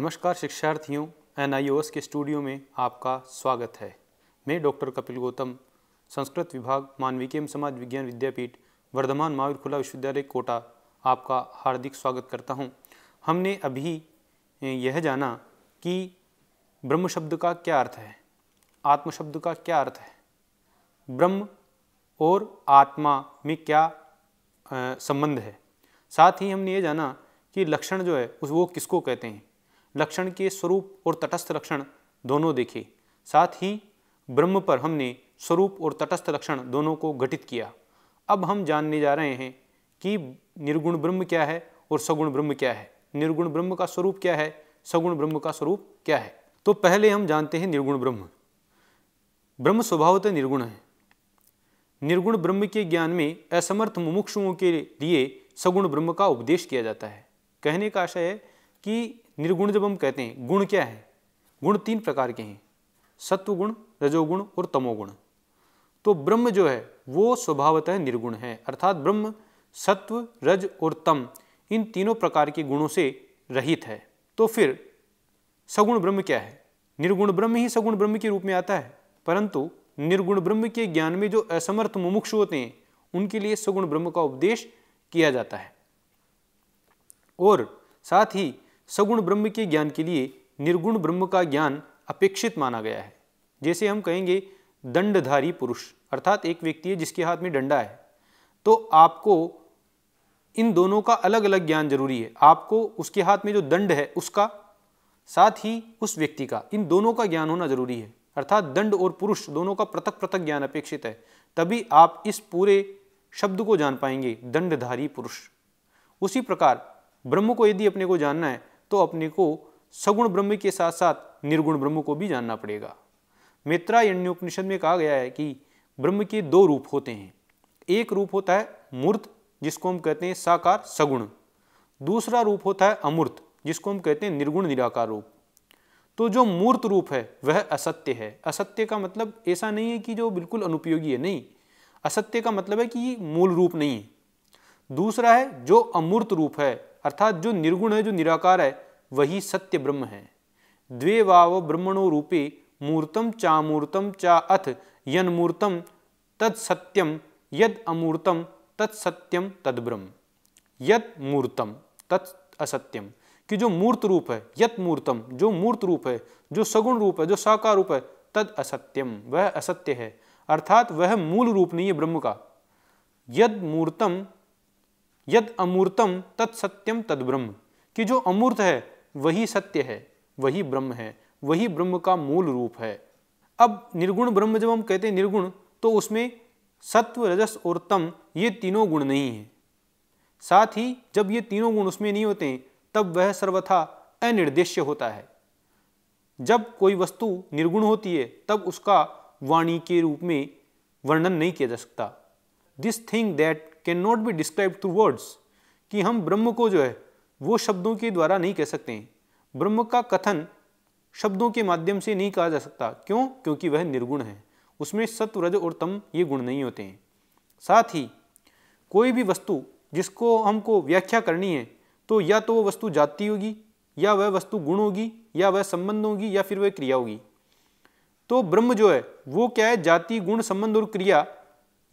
नमस्कार शिक्षार्थियों एन के स्टूडियो में आपका स्वागत है मैं डॉक्टर कपिल गौतम संस्कृत विभाग मानविकी एवं समाज विज्ञान विद्यापीठ वर्धमान महावीर खुला विश्वविद्यालय कोटा आपका हार्दिक स्वागत करता हूं। हमने अभी यह जाना कि ब्रह्म शब्द का क्या अर्थ है आत्म शब्द का क्या अर्थ है ब्रह्म और आत्मा में क्या संबंध है साथ ही हमने ये जाना कि लक्षण जो है उस वो किसको कहते हैं लक्षण के स्वरूप और तटस्थ लक्षण दोनों देखे साथ ही ब्रह्म पर हमने स्वरूप और तटस्थ लक्षण दोनों को घटित किया अब हम जानने जा रहे हैं कि निर्गुण ब्रह्म क्या है और सगुण ब्रह्म क्या है निर्गुण ब्रह्म का स्वरूप क्या है सगुण ब्रह्म का स्वरूप क्या है तो पहले हम जानते हैं निर्गुण ब्रह्म ब्रह्म स्वभावतः निर्गुण है निर्गुण ब्रह्म के ज्ञान में असमर्थ मुमुक्षुओं के लिए सगुण ब्रह्म का उपदेश किया जाता है कहने का आशय है कि निर्गुण जब हम कहते हैं गुण क्या है गुण तीन प्रकार के हैं सत्व गुण रजोगुण और तमोगुण तो ब्रह्म जो है वो स्वभावतः निर्गुण है अर्थात ब्रह्म सत्व रज और तम इन तीनों प्रकार के गुणों से रहित है तो फिर सगुण ब्रह्म क्या है निर्गुण ब्रह्म ही सगुण ब्रह्म के रूप में आता है परंतु निर्गुण ब्रह्म के ज्ञान में जो असमर्थ मुमुक्ष होते हैं उनके लिए सगुण ब्रह्म का उपदेश किया जाता है और साथ ही सगुण ब्रह्म के ज्ञान के लिए निर्गुण ब्रह्म का ज्ञान अपेक्षित माना गया है जैसे हम कहेंगे दंडधारी पुरुष अर्थात एक व्यक्ति है जिसके हाथ में डंडा है तो आपको इन दोनों का अलग अलग ज्ञान जरूरी है आपको उसके हाथ में जो दंड है उसका साथ ही उस व्यक्ति का इन दोनों का ज्ञान होना जरूरी है अर्थात दंड और पुरुष दोनों का पृथक पृथक ज्ञान अपेक्षित है तभी आप इस पूरे शब्द को जान पाएंगे दंडधारी पुरुष उसी प्रकार ब्रह्म को यदि अपने को जानना है तो अपने को सगुण ब्रह्म के साथ साथ निर्गुण ब्रह्म को भी जानना पड़ेगा मित्रारण्य उपनिषद में कहा गया है कि ब्रह्म के दो रूप होते हैं एक रूप होता है मूर्त जिसको हम कहते हैं साकार सगुण दूसरा रूप होता है अमूर्त जिसको हम कहते हैं निर्गुण निराकार रूप तो जो मूर्त रूप है वह असत्य है असत्य का मतलब ऐसा नहीं है कि जो बिल्कुल अनुपयोगी है नहीं असत्य का मतलब है कि मूल रूप नहीं है दूसरा है जो अमूर्त रूप है अर्थात जो निर्गुण है जो निराकार है वही सत्य ब्रह्म है द्वे वाव ब्रह्मणो रूपे मूर्तम चामूर्तम चा अथ यन्मूर्तम तत्सत्यम यद अमूर्तम तत्सत्यम तद ब्रह्म यत मूर्तम तत् असत्यम कि जो मूर्त रूप है यत मूर्तम जो मूर्त रूप है जो सगुण रूप है जो साकार रूप है तद असत्यम वह असत्य है अर्थात वह मूल रूप नहीं है ब्रह्म का यद मूर्तम यद अमूर्तम तत्सत्यम तद ब्रह्म कि जो अमूर्त है वही सत्य है वही ब्रह्म है वही ब्रह्म का मूल रूप है अब निर्गुण ब्रह्म जब हम कहते हैं निर्गुण तो उसमें सत्व रजस और तम ये तीनों गुण नहीं हैं साथ ही जब ये तीनों गुण उसमें नहीं होते तब वह सर्वथा अनिर्देश्य होता है जब कोई वस्तु निर्गुण होती है तब उसका वाणी के रूप में वर्णन नहीं किया जा सकता this thing that can not be describe through words कि हम ब्रह्म को जो है वो शब्दों के द्वारा नहीं कह सकते हैं ब्रह्म का कथन शब्दों के माध्यम से नहीं कहा जा सकता क्यों क्योंकि वह निर्गुण है उसमें सत्व रज और तम ये गुण नहीं होते हैं साथ ही कोई भी वस्तु जिसको हमको व्याख्या करनी है तो या तो वह वस्तु जाति होगी या वह वस्तु गुण होगी या वह संबंध होगी या फिर वह क्रिया होगी तो ब्रह्म जो है वो क्या है जाति गुण संबंध और क्रिया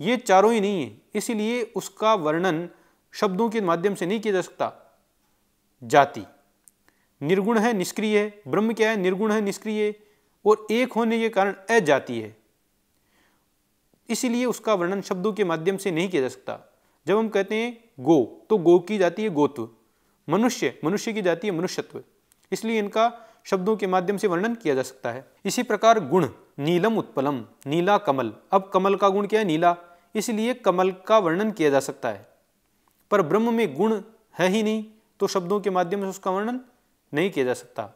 ये चारों ही नहीं है इसीलिए उसका वर्णन शब्दों के माध्यम से नहीं किया जा सकता जाति निर्गुण है निष्क्रिय है ब्रह्म क्या है निर्गुण है निष्क्रिय और एक होने के कारण अजाति है इसीलिए उसका वर्णन शब्दों के माध्यम से नहीं किया जा सकता जब हम कहते हैं गो तो गो की जाती है गोत्व मनुष्य मनुष्य की जाती है मनुष्यत्व इसलिए इनका शब्दों के माध्यम से वर्णन किया जा सकता है इसी प्रकार गुण नीलम उत्पलम नीला कमल अब कमल का गुण क्या है नीला इसलिए कमल का वर्णन किया जा सकता है पर ब्रह्म में गुण है ही नहीं तो शब्दों के माध्यम से उसका वर्णन नहीं किया जा सकता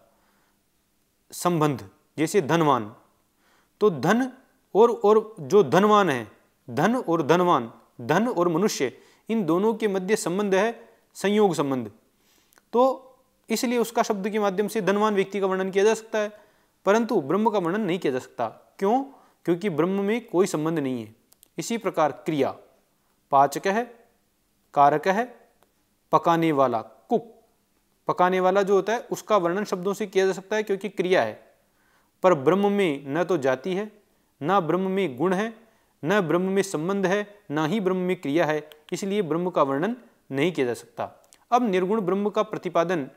संबंध जैसे धनवान तो धन और और जो धनवान है धन और धनवान धन और मनुष्य इन दोनों के मध्य संबंध है संयोग संबंध तो इसलिए उसका शब्द के माध्यम से धनवान व्यक्ति का वर्णन किया जा सकता है परंतु ब्रह्म का वर्णन नहीं किया जा सकता क्यों क्योंकि ब्रह्म में कोई संबंध नहीं है इसी प्रकार क्रिया पाचक है कारक है पकाने वाला कुक पकाने वाला जो होता है उसका वर्णन शब्दों से किया जा सकता है क्योंकि क्रिया है पर ब्रह्म में न तो जाति है न ब्रह्म में गुण है न ब्रह्म में संबंध है न ही ब्रह्म में क्रिया है इसलिए ब्रह्म का वर्णन नहीं किया जा सकता अब निर्गुण ब्रह्म का प्रतिपादन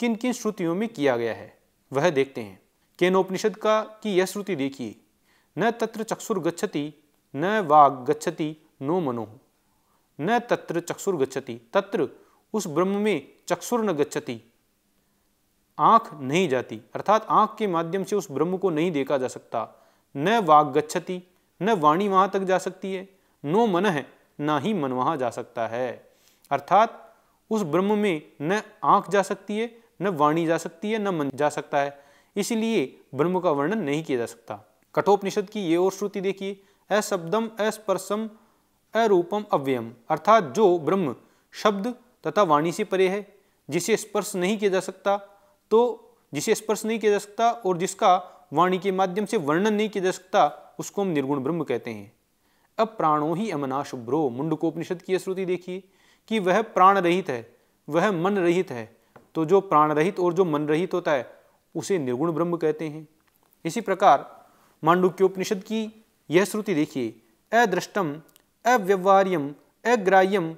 किन किन श्रुतियों में किया गया है वह देखते हैं केनोपनिषद का की यह श्रुति देखिए न तत्र चक्षुर गच्छति न वाग गच्छति नो मनो न तत्र चक्षुर गच्छति तत्र उस ब्रह्म में चक्षुर न गच्छति आँख नहीं जाती अर्थात आँख के माध्यम से उस ब्रह्म को नहीं देखा जा सकता न वाग गच्छति न वाणी वहाँ तक जा सकती है नो मन है ना ही मन वहाँ जा सकता है अर्थात उस ब्रह्म में न आँख जा सकती है न वाणी जा सकती है न मन जा सकता है इसलिए ब्रह्म का वर्णन नहीं किया जा सकता कठोपनिषद की ये और श्रुति देखिए अशब्दम अस्पर्शम अरूपम अव्ययम अर्थात जो ब्रह्म शब्द तथा वाणी से परे है जिसे स्पर्श नहीं किया जा सकता तो जिसे स्पर्श नहीं किया जा सकता और जिसका वाणी के माध्यम से वर्णन नहीं किया जा सकता उसको हम निर्गुण ब्रह्म कहते हैं अब प्राणो ही अमनाशुभ्रो मुंडकोपनिषद की श्रुति देखिए कि वह प्राण रहित है वह मन रहित है तो जो प्राण रहित और जो मन रहित होता है उसे निर्गुण ब्रह्म कहते हैं इसी प्रकार मांडुक्योपनिषद की यह श्रुति देखिए अदृष्टम अव्यवहार्यम अग्राह्यम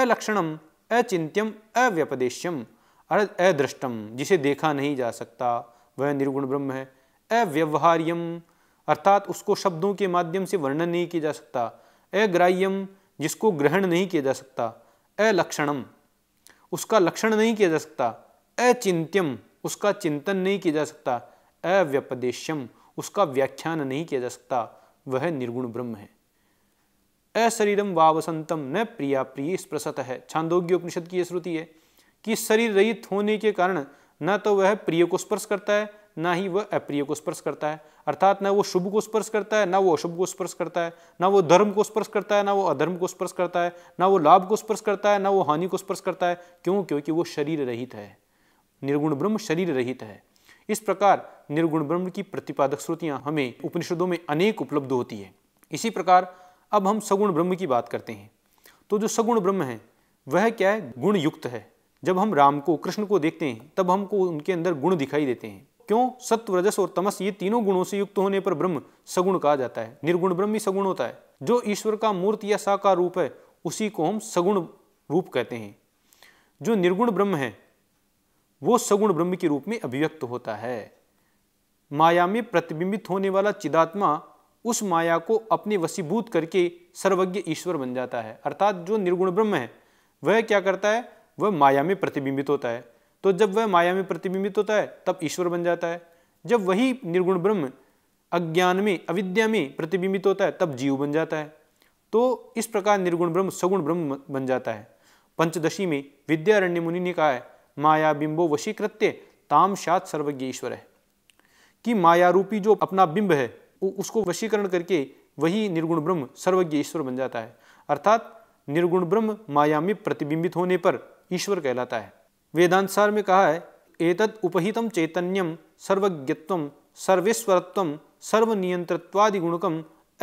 अलक्षणम अचिंत्यम अव्यपदेश्यम अर्थात अदृष्टम जिसे देखा नहीं जा सकता वह निर्गुण ब्रह्म है अव्यवहार्यम अर्थात उसको शब्दों के माध्यम से वर्णन नहीं किया जा सकता अग्राह्यम जिसको ग्रहण नहीं किया जा सकता अलक्षणम उसका लक्षण नहीं किया जा सकता अचिंत्यम उसका चिंतन नहीं किया जा सकता अव्यपदेशम उसका व्याख्यान नहीं किया जा सकता वह निर्गुण ब्रह्म है अशरीरम वावसंतम न प्रिया प्रिय स्प्रसत है छांदोग्य उपनिषद की यह श्रुति है कि शरीर रहित होने के कारण न तो वह प्रिय को स्पर्श करता है ना ही वह अप्रिय को स्पर्श करता है अर्थात न वो शुभ को स्पर्श करता है ना वो अशुभ को स्पर्श करता है ना वो धर्म को स्पर्श करता है ना वो अधर्म को स्पर्श करता है ना वो लाभ को स्पर्श करता है ना वो हानि को स्पर्श करता है क्यों क्योंकि वो शरीर रहित है निर्गुण ब्रह्म शरीर रहित है इस प्रकार निर्गुण ब्रह्म की प्रतिपादक श्रुतियां हमें उपनिषदों में अनेक उपलब्ध होती है इसी प्रकार अब हम सगुण ब्रह्म की बात करते हैं तो जो सगुण ब्रह्म है वह क्या है गुण युक्त है जब हम राम को कृष्ण को देखते हैं तब हमको उनके अंदर गुण दिखाई देते हैं क्यों सत्व रजस और तमस ये तीनों गुणों से युक्त होने पर ब्रह्म सगुण कहा जाता है निर्गुण ब्रह्म ही सगुण होता है जो ईश्वर का मूर्त या साकार रूप है उसी को हम सगुण रूप कहते हैं जो निर्गुण ब्रह्म है वो सगुण ब्रह्म के रूप में अभिव्यक्त होता है माया में प्रतिबिंबित होने वाला चिदात्मा उस माया को अपने वसीभूत करके सर्वज्ञ ईश्वर बन जाता है अर्थात जो निर्गुण ब्रह्म है वह क्या करता है वह माया में प्रतिबिंबित होता है तो जब वह माया में प्रतिबिंबित होता है तब ईश्वर बन जाता है जब वही निर्गुण ब्रह्म अज्ञान में अविद्या में प्रतिबिंबित होता है तब जीव बन जाता है तो इस प्रकार निर्गुण ब्रह्म सगुण ब्रह्म बन जाता है पंचदशी में विद्यारण्य मुनि ने कहा है माया बिंबो वशीकृत्य ताम शात सर्वज्ञ है कि माया रूपी जो अपना बिंब है उसको वशीकरण करके वही निर्गुण ब्रह्म सर्वज्ञ ईश्वर बन जाता है अर्थात निर्गुण ब्रह्म माया में प्रतिबिंबित होने पर ईश्वर कहलाता है वेदांतसार में कहा है एतद उपहितम चैतन्यम सर्वज्ञत्व सर्वेश्वरत्व सर्वनियंत्रत्वादिगुणकम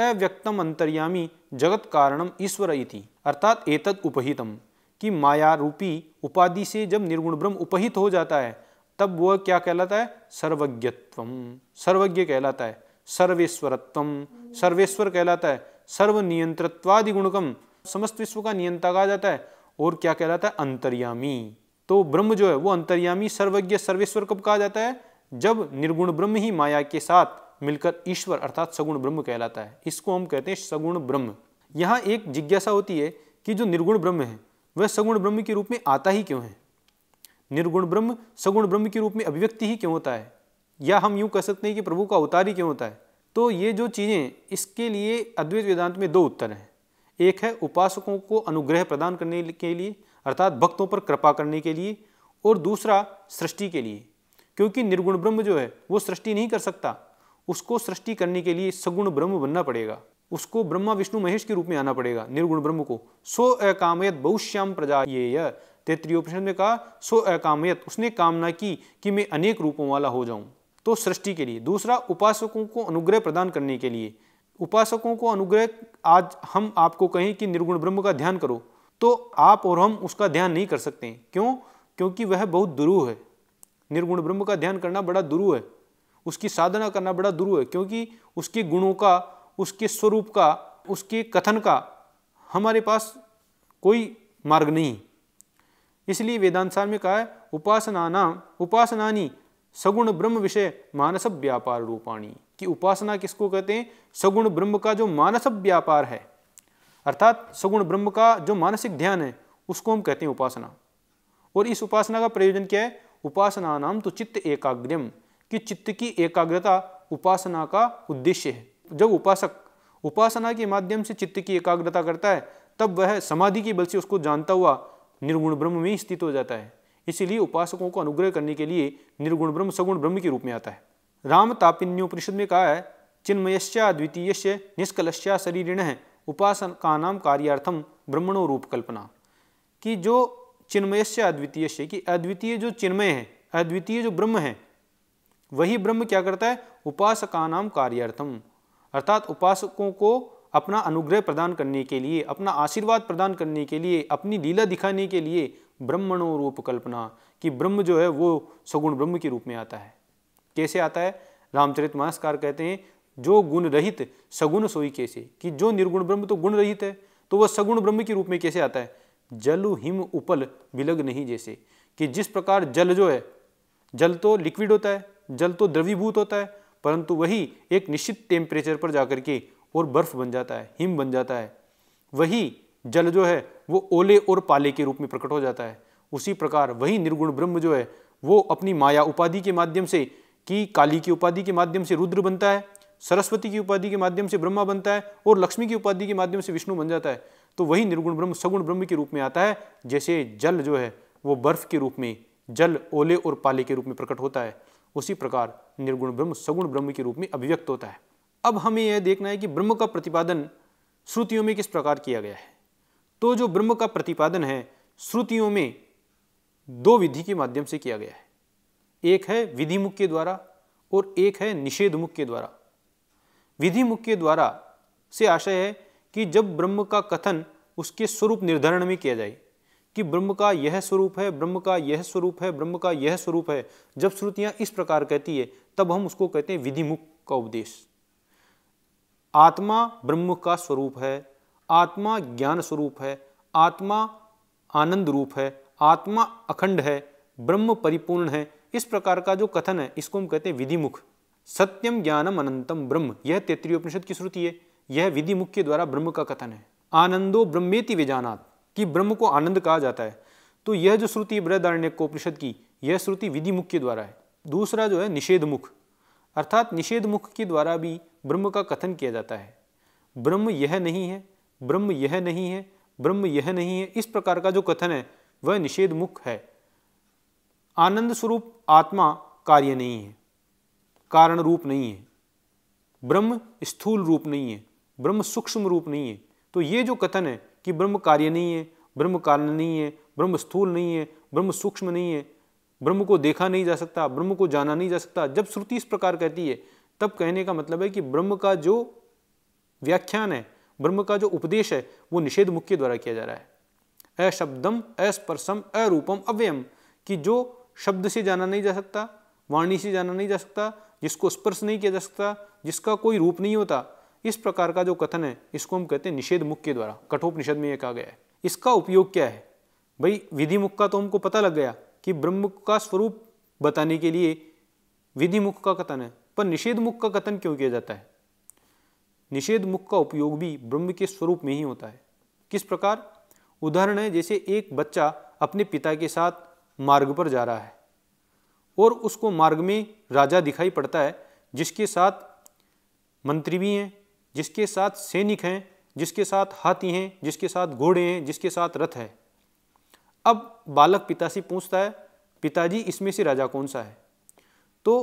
अव्यक्तम अंतर्यामी जगत कारणम ईश्वर इति अर्थात एतद उपहितम कि माया रूपी उपाधि से जब निर्गुण ब्रह्म उपहित हो जाता है तब वह क्या कहलाता है सर्वज्ञत्व सर्वज्ञ कहलाता है सर्वेश्वरत्वम सर्वेश्वर कहलाता है सर्वनियंत्रत्वादि गुणकम समस्त विश्व का नियंत्रण कहा जाता है और क्या कहलाता है अंतर्यामी तो ब्रह्म जो है वो अंतर्यामी सर्वज्ञ सर्वेश्वर कब कहा जाता है जब निर्गुण ब्रह्म ही माया के साथ मिलकर ईश्वर अर्थात सगुण ब्रह्म कहलाता है इसको हम कहते हैं सगुण ब्रह्म यहाँ एक जिज्ञासा होती है कि जो निर्गुण ब्रह्म है वह सगुण ब्रह्म के रूप में आता ही क्यों है निर्गुण ब्रह्म सगुण ब्रह्म के रूप में अभिव्यक्ति ही क्यों होता है या हम यूँ कह सकते हैं कि प्रभु का अवतार ही क्यों होता है तो ये जो चीज़ें इसके लिए अद्वैत वेदांत में दो उत्तर हैं एक है उपासकों को अनुग्रह प्रदान करने के लिए अर्थात भक्तों पर कृपा करने के लिए और दूसरा सृष्टि के लिए क्योंकि निर्गुण ब्रह्म जो है वो सृष्टि नहीं कर सकता उसको सृष्टि करने के लिए सगुण ब्रह्म बनना पड़ेगा उसको ब्रह्मा विष्णु महेश के रूप में आना पड़ेगा निर्गुण ब्रह्म को सो अकामयत बहुश्याम प्रजा ये तैतृय उपनिषद में कहा सो अकामयत उसने कामना की कि मैं अनेक रूपों वाला हो जाऊं तो सृष्टि के लिए दूसरा उपासकों को अनुग्रह प्रदान करने के लिए उपासकों को अनुग्रह आज हम आपको कहें कि निर्गुण ब्रह्म का ध्यान करो तो आप और हम उसका ध्यान नहीं कर सकते क्यों क्योंकि वह बहुत दुरू है निर्गुण ब्रह्म का ध्यान करना बड़ा दुरू है उसकी साधना करना बड़ा दुरू है क्योंकि उसके गुणों का उसके स्वरूप का उसके कथन का हमारे पास कोई मार्ग नहीं इसलिए वेदांत में कहा है उपासना नाम उपासनानी सगुण ब्रह्म विषय मानस व्यापार रूपाणी कि उपासना किसको कहते हैं सगुण ब्रह्म का जो मानस व्यापार है अर्थात सगुण ब्रह्म का जो मानसिक ध्यान है उसको हम कहते हैं उपासना और इस उपासना का प्रयोजन क्या है उपासना नाम तो चित्त एकाग्रम कि चित्त की एकाग्रता उपासना का उद्देश्य है जब उपासक उपासना के माध्यम से चित्त की एकाग्रता करता है तब वह समाधि की बल से उसको जानता हुआ निर्गुण ब्रह्म में स्थित हो जाता है इसीलिए उपासकों को अनुग्रह करने के लिए निर्गुण ब्रह्म सगुण ब्रह्म के रूप में आता है राम तापिन्योपनिषद में कहा है चिन्मयश्चा द्वितीयश्य निष्कलश्चा शरीरिण है उपासका नाम कार्यार्थम ब्रह्मणो रूप कल्पना कि जो चिन्मयश्य अद्वितीय से कि अद्वितीय जो चिन्मय है अद्वितीय जो ब्रह्म है वही ब्रह्म क्या करता है उपासका नाम कार्यार्थम अर्थात उपासकों को अपना अनुग्रह प्रदान करने के लिए अपना आशीर्वाद प्रदान करने के लिए अपनी लीला दिखाने के लिए ब्रह्मणो रूप कल्पना कि ब्रह्म जो है वो सगुण ब्रह्म के रूप में आता है कैसे आता है रामचरित मानसकार कहते हैं जो गुण रहित सगुण सोई कैसे कि जो निर्गुण ब्रह्म तो गुण रहित है तो वह सगुण ब्रह्म के रूप में कैसे आता है जल हिम उपल विलग नहीं जैसे कि जिस प्रकार जल जो है जल तो लिक्विड होता है जल तो द्रवीभूत होता है परंतु वही एक निश्चित टेम्परेचर पर जाकर के और बर्फ़ बन जाता है हिम बन जाता है वही जल जो है वो ओले और पाले के रूप में प्रकट हो जाता है उसी प्रकार वही निर्गुण ब्रह्म जो है वो अपनी माया उपाधि के माध्यम से कि काली की उपाधि के माध्यम से रुद्र बनता है सरस्वती की उपाधि के माध्यम से ब्रह्मा बनता है और लक्ष्मी की उपाधि के माध्यम से विष्णु बन जाता है तो वही निर्गुण ब्रह्म सगुण ब्रह्म के रूप में आता है जैसे जल जो है वो बर्फ़ के रूप में जल ओले और पाले के रूप में प्रकट होता है उसी प्रकार निर्गुण ब्रह्म सगुण ब्रह्म के रूप में अभिव्यक्त होता है अब हमें यह देखना है कि ब्रह्म का प्रतिपादन श्रुतियों में किस प्रकार किया गया है तो जो ब्रह्म का प्रतिपादन है श्रुतियों में दो विधि के माध्यम से किया गया है एक है विधि मुख्य द्वारा और एक है निषेध मुख्य द्वारा विधि मुख्य द्वारा से आशय है कि जब ब्रह्म का कथन उसके स्वरूप निर्धारण में किया जाए कि ब्रह्म का यह स्वरूप है ब्रह्म का यह स्वरूप है ब्रह्म का यह स्वरूप है जब श्रुतियां इस प्रकार कहती है तब हम उसको कहते हैं विधिमुख का उपदेश आत्मा ब्रह्म का स्वरूप है आत्मा ज्ञान स्वरूप है आत्मा आनंद रूप है आत्मा अखंड है ब्रह्म परिपूर्ण है इस प्रकार का जो कथन है इसको हम कहते हैं विधिमुख सत्यम ज्ञानम अनंतम ब्रह्म यह तैतृय उपनिषद की श्रुति है यह विधिमुख के द्वारा ब्रह्म का कथन है आनंदो ब्रह्मेति विजानात कि ब्रह्म को आनंद कहा जाता है तो यह जो श्रुति बृहदारण्य को उपनिषद की यह श्रुति विधि मुख के द्वारा है दूसरा जो है निषेध मुख अर्थात निषेध मुख के द्वारा भी ब्रह्म का कथन किया जाता है ब्रह्म यह नहीं है ब्रह्म यह नहीं है ब्रह्म यह नहीं है इस प्रकार का जो कथन है वह निषेध मुख है आनंद स्वरूप आत्मा कार्य नहीं है कारण रूप नहीं है ब्रह्म स्थूल रूप नहीं है ब्रह्म सूक्ष्म रूप नहीं है तो ये जो कथन है कि ब्रह्म कार्य नहीं है ब्रह्म कारण नहीं है ब्रह्म स्थूल नहीं है ब्रह्म सूक्ष्म नहीं है ब्रह्म को देखा नहीं जा सकता ब्रह्म को जाना नहीं जा सकता जब श्रुति इस प्रकार कहती है तब कहने का मतलब है कि ब्रह्म का जो व्याख्यान है ब्रह्म का जो उपदेश है वो निषेध मुख्य द्वारा किया जा रहा है अशब्दम अस्पर्शम अरूपम अव्ययम कि जो शब्द से जाना नहीं जा सकता वाणी से जाना नहीं जा सकता जिसको स्पर्श नहीं किया जा सकता जिसका कोई रूप नहीं होता इस प्रकार का जो कथन है इसको हम कहते हैं निषेध मुख के द्वारा निषेध में यह कहा गया है इसका उपयोग क्या है भाई विधि मुख का तो हमको पता लग गया कि ब्रह्म का स्वरूप बताने के लिए विधि मुख का कथन है पर निषेध मुख का कथन क्यों किया जाता है निषेध मुख का उपयोग भी ब्रह्म के स्वरूप में ही होता है किस प्रकार उदाहरण है जैसे एक बच्चा अपने पिता के साथ मार्ग पर जा रहा है और उसको मार्ग में राजा दिखाई पड़ता है जिसके साथ मंत्री भी हैं जिसके साथ सैनिक हैं जिसके साथ हाथी हैं जिसके साथ घोड़े हैं जिसके साथ रथ है अब बालक पिता से पूछता है पिताजी इसमें से राजा कौन सा है तो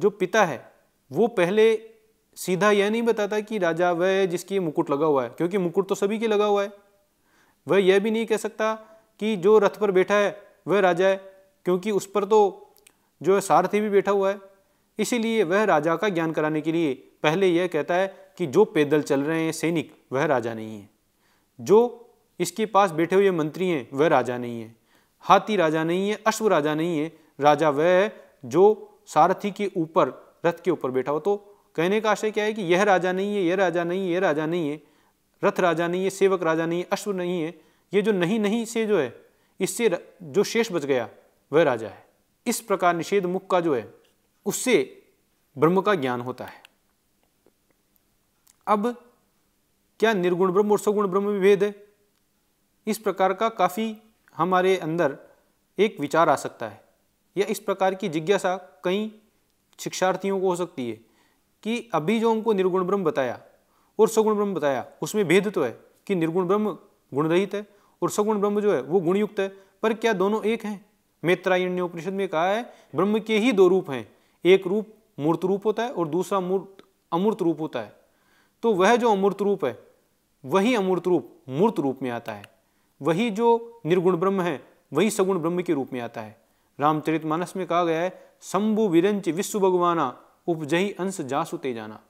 जो पिता है वो पहले सीधा यह नहीं बताता कि राजा वह है जिसकी मुकुट लगा हुआ है क्योंकि मुकुट तो सभी के लगा हुआ है वह यह भी नहीं कह सकता कि जो रथ पर बैठा है वह राजा है क्योंकि उस पर तो जो है सारथी भी बैठा हुआ है इसीलिए वह राजा का ज्ञान कराने के लिए पहले यह कहता है कि जो पैदल चल रहे हैं सैनिक वह राजा नहीं है जो इसके पास बैठे हुए मंत्री हैं वह राजा नहीं है हाथी राजा नहीं है अश्व राजा नहीं है राजा वह है जो सारथी के ऊपर रथ के ऊपर बैठा हो तो कहने का आशय क्या है कि यह राजा नहीं है यह राजा नहीं है यह राजा नहीं है रथ राजा नहीं है सेवक राजा नहीं है अश्व नहीं है ये जो नहीं नहीं से जो है इससे जो शेष बच गया वह राजा है इस प्रकार निषेध मुख का जो है उससे ब्रह्म का ज्ञान होता है अब क्या निर्गुण ब्रह्म और सगुण ब्रह्म में भेद है इस प्रकार का काफ़ी हमारे अंदर एक विचार आ सकता है या इस प्रकार की जिज्ञासा कई शिक्षार्थियों को हो सकती है कि अभी जो हमको निर्गुण ब्रह्म बताया और सगुण ब्रह्म बताया उसमें भेद तो है कि निर्गुण ब्रह्म गुणरहित है और सगुण ब्रह्म जो है वो गुणयुक्त है पर क्या दोनों एक हैं मेत्रायण्योपनिषद में कहा है ब्रह्म के ही दो रूप हैं एक रूप मूर्त रूप होता है और दूसरा मूर्त अमूर्त रूप होता है तो वह जो अमूर्त रूप है वही अमूर्त रूप मूर्त रूप में आता है वही जो निर्गुण ब्रह्म है वही सगुण ब्रह्म के रूप में आता है मानस में कहा गया है शंभु विरंच विश्व भगवाना उपजही अंश जासु तेजाना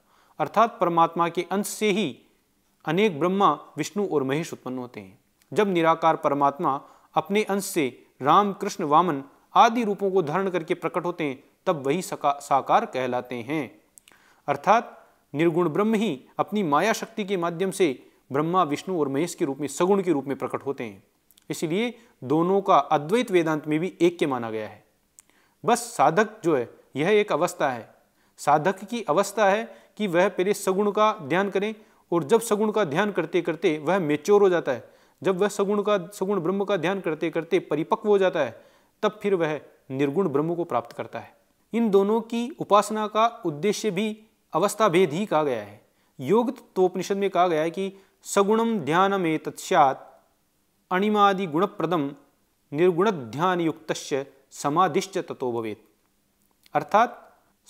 अर्थात परमात्मा के अंश से ही अनेक ब्रह्मा विष्णु और महेश उत्पन्न होते हैं जब निराकार परमात्मा अपने अंश से राम कृष्ण वामन आदि रूपों को धारण करके प्रकट होते हैं तब वही साकार कहलाते हैं अर्थात निर्गुण ब्रह्म ही अपनी माया शक्ति के माध्यम से ब्रह्मा विष्णु और महेश के रूप में सगुण के रूप में प्रकट होते हैं इसलिए दोनों का अद्वैत वेदांत में भी एक के माना गया है बस साधक जो है यह एक अवस्था है साधक की अवस्था है कि वह पहले सगुण का ध्यान करें और जब सगुण का ध्यान करते करते वह मेच्योर हो जाता है जब वह सगुण का सगुण ब्रह्म का ध्यान करते करते परिपक्व हो जाता है तब फिर वह निर्गुण ब्रह्म को प्राप्त करता है इन दोनों की उपासना का उद्देश्य भी अवस्था भेद ही कहा गया है योग तोपनिषद में कहा गया है कि सगुणम ध्यान में तत्स्यात अणिमादि गुणप्रदम निर्गुण ध्यान युक्त समाधिश्च तत्व भवेत अर्थात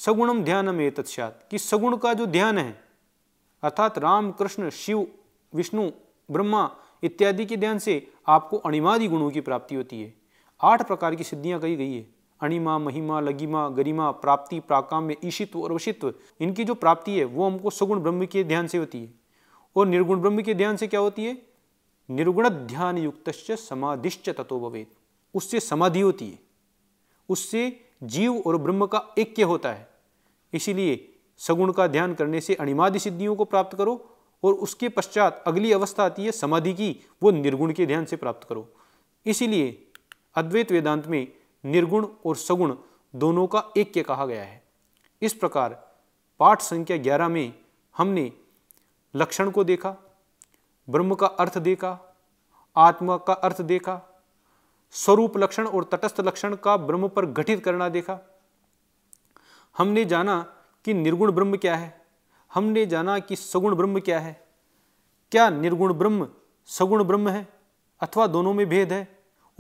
सगुणम ध्यान में तत्स्यात कि सगुण का जो ध्यान है अर्थात राम कृष्ण शिव विष्णु ब्रह्मा इत्यादि के ध्यान से आपको अणिमादि गुणों की प्राप्ति होती है आठ प्रकार की सिद्धियां कही गई है अणिमा महिमा लगीमा गरिमा प्राप्ति प्राकाम्य ईशित्व और वशित्व इनकी जो प्राप्ति है वो हमको सगुण ब्रह्म के ध्यान से होती है और निर्गुण ब्रह्म के ध्यान से क्या होती है निर्गुण ध्यान युक्त समाधिश्च तत्व भवेद उससे समाधि होती है उससे जीव और ब्रह्म का ऐक्य होता है इसीलिए सगुण का ध्यान करने से अणिमादि सिद्धियों को प्राप्त करो और उसके पश्चात अगली अवस्था आती है समाधि की वो निर्गुण के ध्यान से प्राप्त करो इसीलिए अद्वैत वेदांत में निर्गुण और सगुण दोनों का एक के कहा गया है इस प्रकार पाठ संख्या ग्यारह में हमने लक्षण को देखा ब्रह्म का अर्थ देखा आत्मा का अर्थ देखा स्वरूप लक्षण और तटस्थ लक्षण का ब्रह्म पर घटित करना देखा हमने जाना कि निर्गुण ब्रह्म क्या है हमने जाना कि सगुण ब्रह्म क्या है क्या निर्गुण ब्रह्म सगुण ब्रह्म है अथवा दोनों में भेद है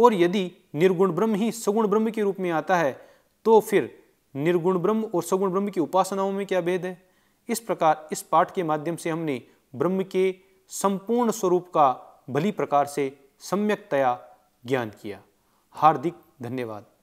और यदि निर्गुण ब्रह्म ही सगुण ब्रह्म के रूप में आता है तो फिर निर्गुण ब्रह्म और सगुण ब्रह्म की उपासनाओं में क्या भेद है इस प्रकार इस पाठ के माध्यम से हमने ब्रह्म के संपूर्ण स्वरूप का भली प्रकार से सम्यकतया ज्ञान किया हार्दिक धन्यवाद